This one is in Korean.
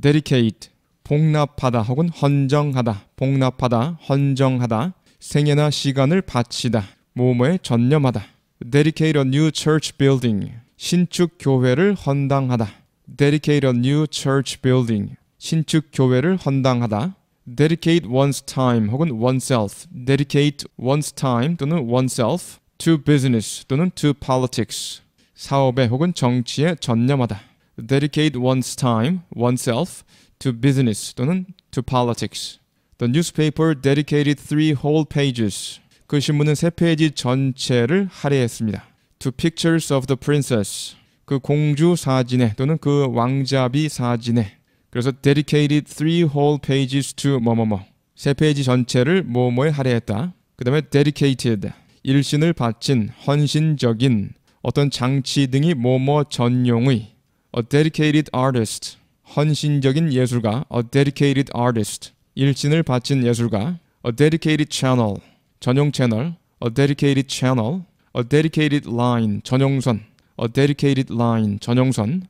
dedicate 복납하다 혹은 헌정하다 복납하다 헌정하다 생애나 시간을 바치다 모모에 전념하다 dedicate a new church building 신축 교회를 헌당하다 dedicate a new church building 신축 교회를 헌당하다 dedicate one's time 혹은 oneself dedicate one's time 또는 oneself to business 또는 to politics 사업에 혹은 정치에 전념하다 dedicate one's time, oneself to business 또는 to politics. The newspaper dedicated three whole pages. 그 신문은 세 페이지 전체를 할애했습니다. To pictures of the princess. 그 공주 사진에 또는 그 왕자비 사진에. 그래서 dedicated three whole pages to 뭐뭐뭐. 세 페이지 전체를 뭐뭐에 할애했다. 그 다음에 dedicated. 일신을 바친 헌신적인 어떤 장치 등이 뭐뭐 전용의 a dedicated artist 헌신적인 예술가 a dedicated artist 일진을 바친 예술가 a dedicated channel 전용 채널 a dedicated channel a dedicated line 전용선 a dedicated line 전용선